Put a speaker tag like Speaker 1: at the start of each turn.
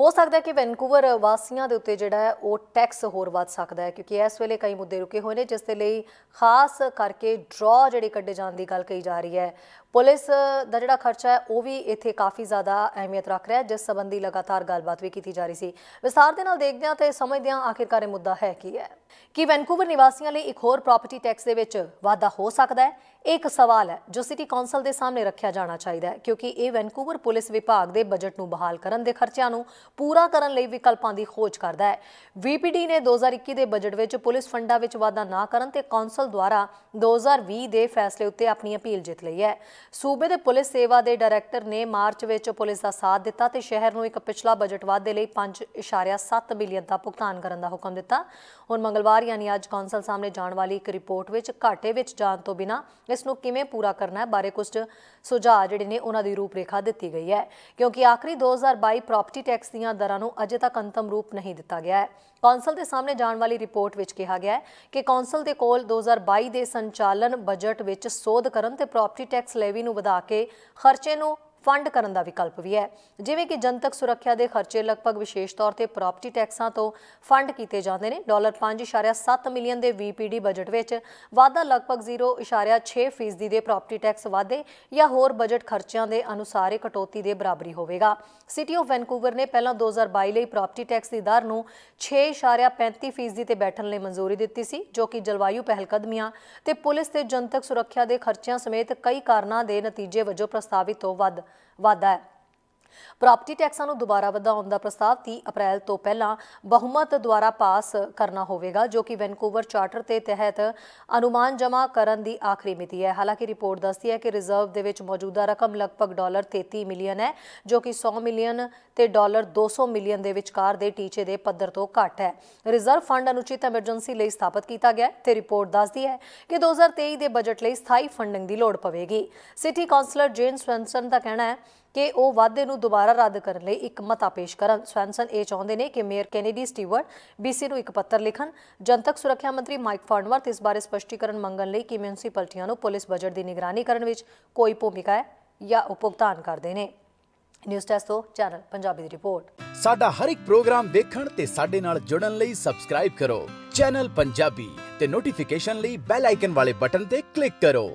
Speaker 1: ਹੋ ਸਕਦਾ ਹੈ ਕਿ ਵੈਨਕੂਵਰ ਵਾਸੀਆਂ ਦੇ ਉੱਤੇ ਜਿਹੜਾ ਹੈ ਉਹ ਟੈਕਸ ਹੋਰ ਵੱਧ ਸਕਦਾ ਹੈ ਕਿਉਂਕਿ ਇਸ ਵੇਲੇ ਕਈ ਮੁੱਦੇ ਰੁਕੇ ਹੋਏ ਨੇ ਜਿਸ ਦੇ ਲਈ ਖਾਸ ਕਰਕੇ ਡਰਾ ਜਿਹੜੇ ਕੱਢੇ ਜਾਣ ਦੀ ਗੱਲ ਕਹੀ ਜਾ ਰਹੀ ਹੈ ਪੁਲਿਸ ਦਾ ਜਿਹੜਾ ਖਰਚਾ ਹੈ ਉਹ ਵੀ ਇੱਥੇ ਕਾਫੀ ਜ਼ਿਆਦਾ ਅਹਿਮੀਅਤ ਰੱਖ ਰਿਹਾ ਹੈ ਜਿਸ ਸੰਬੰਧੀ ਲਗਾਤਾਰ ਗੱਲਬਾਤ ਵੀ ਕੀਤੀ ਜਾ ਰਹੀ ਸੀ ਵਿਸਾਰ ਦੇ ਨਾਲ ਦੇਖਦੇ ਹਾਂ ਤੇ ਸਮਝਦੇ ਹਾਂ ਆਖਿਰਕਾਰ ਇਹ ਮੁੱਦਾ ਹੈ ਕੀ ਹੈ ਕਿ ਵੈਨਕੂਵਰ ਨਿਵਾਸੀਆਂ ਲਈ ਇੱਕ ਹੋਰ ਪ੍ਰਾਪਰਟੀ ਟੈਕਸ ਦੇ ਵਿੱਚ ਵਾਧਾ ਹੋ ਸਕਦਾ ਹੈ ਇਹ ਇੱਕ ਸਵਾਲ ਹੈ ਜੋ ਸਿਟੀ ਕੌਂਸਲ ਦੇ ਸਾਹਮਣੇ ਰੱਖਿਆ ਜਾਣਾ ਚਾਹੀਦਾ ਹੈ ਕਿਉਂਕਿ ਇਹ ਵੈਨਕੂਵਰ ਪੁਲਿਸ ਵਿਭਾਗ ਦੇ ਬਜਟ ਨੂੰ ਬਹਾਲ ਕਰਨ ਦੇ ਖਰਚਿਆਂ ਨੂੰ ਪੂਰਾ ਕਰਨ ਲਈ ਵਿਕਲਪਾਂ ਦੀ ਖੋਜ ਕਰਦਾ ਹੈ ਵੀਪੀਡੀ ਨੇ 2021 ਦੇ ਬਜਟ ਵਿੱਚ ਪੁਲਿਸ ਫੰਡਾਂ ਵਿੱਚ ਵਾਧਾ ਨਾ ਕਰਨ ਤੇ ਕੌਂਸਲ ਦੁਆਰਾ 2020 ਦੇ ਫੈਸਲੇ ਉੱਤੇ ਆਪਣੀ ਅਪੀਲ ਜਿੱਤ ਲਈ ਹੈ ਸੂਬੇ ਦੇ ਪੁਲਿਸ ਸੇਵਾ ਦੇ ਡਾਇਰੈਕਟਰ ਨੇ ਮਾਰਚ ਵਿੱਚ ਪੁਲਿਸ ਦਾ ਸਾਥ ਦਿੱਤਾ ਤੇ ਸ਼ਹਿਰ ਨੂੰ ਇੱਕ ਪਿਛਲਾ ਬਜਟ ਵਾਧੇ ਲਈ 5.7 ਬਿਲੀਅਨ ਦਾ ਭੁਗਤਾਨ ਕਰਨ ਦਾ ਹੁਕਮ ਦਿੱਤਾ ਹੁਣ ਮੰਗ ਮੰਗਲਵਾਰ ਯਾਨੀ ਅੱਜ ਕੌਂਸਲ ਸਾਹਮਣੇ ਜਾਣ ਵਾਲੀ ਇੱਕ ਰਿਪੋਰਟ ਵਿੱਚ ਘਾਟੇ ਵਿੱਚ ਜਾਣ ਤੋਂ ਬਿਨਾ ਇਸ ਨੂੰ ਕਿਵੇਂ ਪੂਰਾ ਕਰਨਾ ਹੈ ਬਾਰੇ ਕੁਝ ਸੁਝਾਅ ਜਿਹੜੇ ਨੇ ਉਹਨਾਂ ਦੀ ਰੂਪਰੇਖਾ ਦਿੱਤੀ ਗਈ ਹੈ ਕਿਉਂਕਿ ਆਖਰੀ 2022 ਪ੍ਰਾਪਰਟੀ ਟੈਕਸ ਦੀਆਂ ਦਰਾਂ ਨੂੰ ਅਜੇ ਤੱਕ ਅੰਤਮ ਰੂਪ ਨਹੀਂ ਦਿੱਤਾ ਗਿਆ ਹੈ ਕੌਂਸਲ ਦੇ ਸਾਹਮਣੇ ਜਾਣ ਵਾਲੀ ਰਿਪੋਰਟ ਵਿੱਚ ਕਿਹਾ ਗਿਆ ਹੈ ਕਿ ਕੌਂਸਲ ਦੇ ਕੋਲ 2022 ਦੇ ਸੰਚਾਲਨ ਬਜਟ ਵਿੱਚ ਸੋਧ ਕਰਨ ਤੇ ਪ੍ਰਾਪਰਟੀ ਟੈਕਸ ਲੈਵੀ ਨੂੰ ਵਧਾ ਕੇ ਖਰਚੇ ਨੂੰ ਫੰਡ ਕਰਨ ਦਾ ਵਿਕਲਪ ਵੀ ਹੈ ਜਿਵੇਂ ਕਿ ਜਨਤਕ ਸੁਰੱਖਿਆ ਦੇ ਖਰਚੇ ਲਗਭਗ ਵਿਸ਼ੇਸ਼ ਤੌਰ ਤੇ ਪ੍ਰਾਪਰਟੀ ਟੈਕਸਾਂ ਤੋਂ ਫੰਡ ਕੀਤੇ ਜਾਂਦੇ ਨੇ ਡਾਲਰ 5.7 ਮਿਲੀਅਨ ਦੇ ਵੀਪੀਡੀ ਬਜਟ ਵਿੱਚ ਵਾਧਾ ਲਗਭਗ 0.6% ਫੀਸਦੀ ਦੇ ਪ੍ਰਾਪਰਟੀ ਟੈਕਸ ਵਾਧੇ ਜਾਂ ਹੋਰ ਬਜਟ ਖਰਚਿਆਂ ਦੇ ਅਨੁਸਾਰ ਕਟੌਤੀ ਦੇ ਬਰਾਬਰੀ ਹੋਵੇਗਾ ਸਿਟੀ ਆਫ ਵੈਨਕੂਵਰ ਨੇ ਪਹਿਲਾਂ 2022 ਲਈ ਪ੍ਰਾਪਰਟੀ ਟੈਕਸ ਦੀ ਦਰ ਨੂੰ 6.35% ਫੀਸਦੀ ਤੇ ਬੈਠਣ ਲਈ ਮਨਜ਼ੂਰੀ ਦਿੱਤੀ ਸੀ ਜੋ ਕਿ ਜਲਵਾਯੂ ਪਹਿਲਕਦਮੀਆਂ ਤੇ ਪੁਲਿਸ ਤੇ ਜਨਤਕ ਸੁਰੱਖਿਆ ਦੇ ਖਰਚਿਆਂ ਸਮੇਤ ਕਈ ਕਾਰਨਾਂ ਦੇ ਨਤੀਜੇ ਵਜੋਂ ਪ੍ਰਸਤਾਵਿਤ ਤੋਂ ਵੱਧ ਵਾਧਾ ਹੈ ਪ੍ਰਾਪਰਟੀ ਟੈਕਸਾਂ ਨੂੰ ਦੁਬਾਰਾ ਵਧਾਉਣ ਦਾ ਪ੍ਰਸਤਾਵ 30 ਅਪ੍ਰੈਲ ਤੋਂ ਪਹਿਲਾਂ ਬਹੁਮਤ ਦੁਆਰਾ ਪਾਸ ਕਰਨਾ ਹੋਵੇਗਾ ਜੋ ਕਿ ਵੈਨਕੂਵਰ ਚਾਰਟਰ ਤੇ ਤਹਿਤ ਅਨੁਮਾਨ ਜਮ੍ਹਾਂ ਕਰਨ ਦੀ ਆਖਰੀ ਮਿਤੀ ਹੈ ਹਾਲਾਂਕਿ ਰਿਪੋਰਟ ਦੱਸਦੀ ਹੈ ਕਿ ਰਿਜ਼ਰਵ ਦੇ ਵਿੱਚ ਮੌਜੂਦਾ ਰਕਮ ਲਗਭਗ ਡਾਲਰ 33 ਮਿਲੀਅਨ ਹੈ ਜੋ ਕਿ 100 ਮਿਲੀਅਨ ਤੇ ਡਾਲਰ 200 ਮਿਲੀਅਨ ਦੇ ਵਿਚਕਾਰ ਦੇ ਟੀਚੇ ਦੇ ਪੱਧਰ ਤੋਂ ਘੱਟ ਹੈ ਰਿਜ਼ਰਵ ਫੰਡ ਅਨੁਚਿਤ ਐਮਰਜੈਂਸੀ ਲਈ ਸਥਾਪਿਤ ਕੀਤਾ ਗਿਆ ਤੇ ਰਿਪੋਰਟ ਦੱਸਦੀ ਹੈ ਕਿ 2023 ਦੇ ਬਜਟ ਲਈ ਸਥਾਈ ਫੰਡਿੰਗ ਦੀ ਲੋੜ ਪਵੇਗੀ ਸਿਟੀ ਕਾਉਂਸਲਰ ਜੇਨ ਸਵੈਂਸਨ ਦਾ ਕਹਿਣਾ ਹੈ ਕਿ ਉਹ ਵਾਅਦੇ ਨੂੰ ਦੁਬਾਰਾ ਰੱਦ ਕਰਨ ਲਈ ਇੱਕ ਮਤਾ ਪੇਸ਼ ਕਰਨ ਸਵੈਨਸਨ ਇਹ ਚਾਹੁੰਦੇ ਨੇ ਕਿ ਮੇਅਰ ਕੈਨੇਡੀ ਸਟੀਵਰਟ ਬੀਸੀ ਨੂੰ ਇੱਕ ਪੱਤਰ ਲਿਖਣ ਜਨਤਕ ਸੁਰੱਖਿਆ ਮੰਤਰੀ ਮਾਈਕ ਫਾਰਨਵਰਥ ਇਸ ਬਾਰੇ ਸਪਸ਼ਟੀਕਰਨ ਮੰਗਣ ਲਈ ਕਿ ਮਿਊਨਿਸਪਲਟੀਆਂ ਨੂੰ ਪੁਲਿਸ ਬਜਟ ਦੀ ਨਿਗਰਾਨੀ ਕਰਨ ਵਿੱਚ ਕੋਈ ਭੂਮਿਕਾ ਹੈ ਜਾਂ ਉਪਭੋਗਤਾਨ ਕਰਦੇ ਨੇ ਨਿਊਜ਼ ਟੈਸਟ ਤੋਂ ਚੈਨਲ ਪੰਜਾਬੀ ਦੀ ਰਿਪੋਰਟ ਸਾਡਾ ਹਰ ਇੱਕ ਪ੍ਰੋਗਰਾਮ ਦੇਖਣ ਤੇ ਸਾਡੇ ਨਾਲ ਜੁੜਨ ਲਈ ਸਬਸਕ੍ਰਾਈਬ ਕਰੋ ਚੈਨਲ ਪੰਜਾਬੀ ਤੇ ਨੋਟੀਫਿਕੇਸ਼ਨ ਲਈ ਬੈਲ ਆਈਕਨ ਵਾਲੇ ਬਟਨ ਤੇ ਕਲਿੱਕ ਕਰੋ